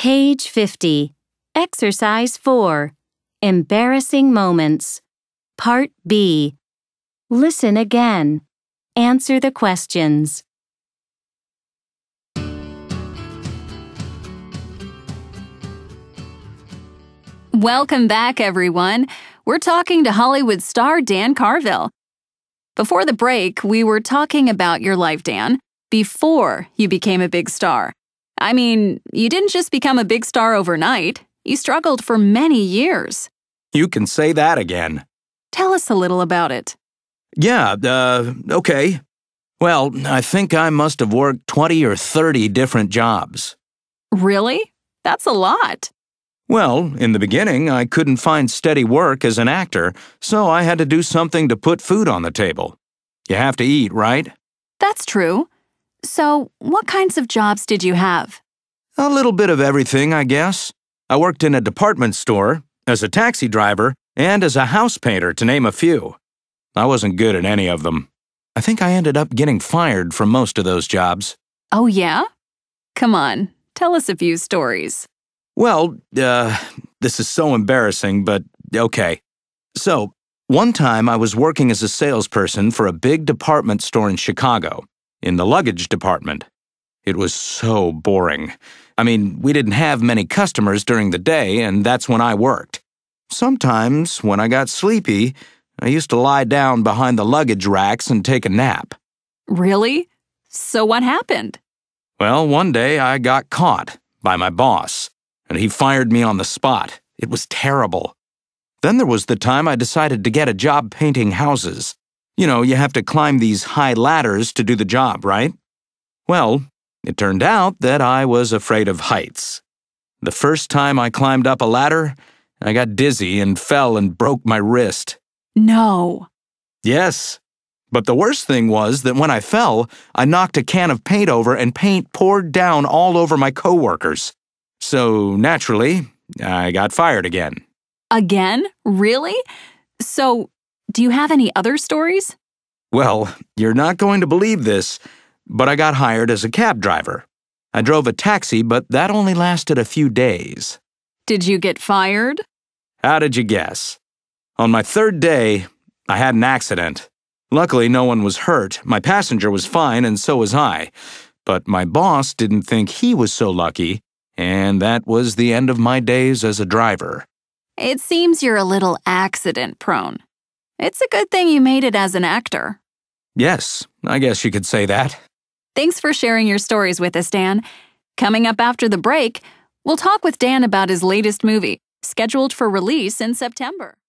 Page 50. Exercise 4. Embarrassing Moments. Part B. Listen again. Answer the questions. Welcome back, everyone. We're talking to Hollywood star Dan Carville. Before the break, we were talking about your life, Dan, before you became a big star. I mean, you didn't just become a big star overnight, you struggled for many years. You can say that again. Tell us a little about it. Yeah, uh, okay. Well, I think I must have worked 20 or 30 different jobs. Really? That's a lot. Well, in the beginning, I couldn't find steady work as an actor, so I had to do something to put food on the table. You have to eat, right? That's true. So, what kinds of jobs did you have? A little bit of everything, I guess. I worked in a department store, as a taxi driver, and as a house painter, to name a few. I wasn't good at any of them. I think I ended up getting fired from most of those jobs. Oh, yeah? Come on, tell us a few stories. Well, uh, this is so embarrassing, but okay. So, one time I was working as a salesperson for a big department store in Chicago in the luggage department. It was so boring. I mean, we didn't have many customers during the day, and that's when I worked. Sometimes, when I got sleepy, I used to lie down behind the luggage racks and take a nap. Really? So what happened? Well, one day I got caught by my boss, and he fired me on the spot. It was terrible. Then there was the time I decided to get a job painting houses. You know, you have to climb these high ladders to do the job, right? Well, it turned out that I was afraid of heights. The first time I climbed up a ladder, I got dizzy and fell and broke my wrist. No. Yes. But the worst thing was that when I fell, I knocked a can of paint over and paint poured down all over my coworkers. So, naturally, I got fired again. Again? Really? So, do you have any other stories? Well, you're not going to believe this, but I got hired as a cab driver. I drove a taxi, but that only lasted a few days. Did you get fired? How did you guess? On my third day, I had an accident. Luckily, no one was hurt. My passenger was fine, and so was I. But my boss didn't think he was so lucky, and that was the end of my days as a driver. It seems you're a little accident prone. It's a good thing you made it as an actor. Yes, I guess you could say that. Thanks for sharing your stories with us, Dan. Coming up after the break, we'll talk with Dan about his latest movie, scheduled for release in September.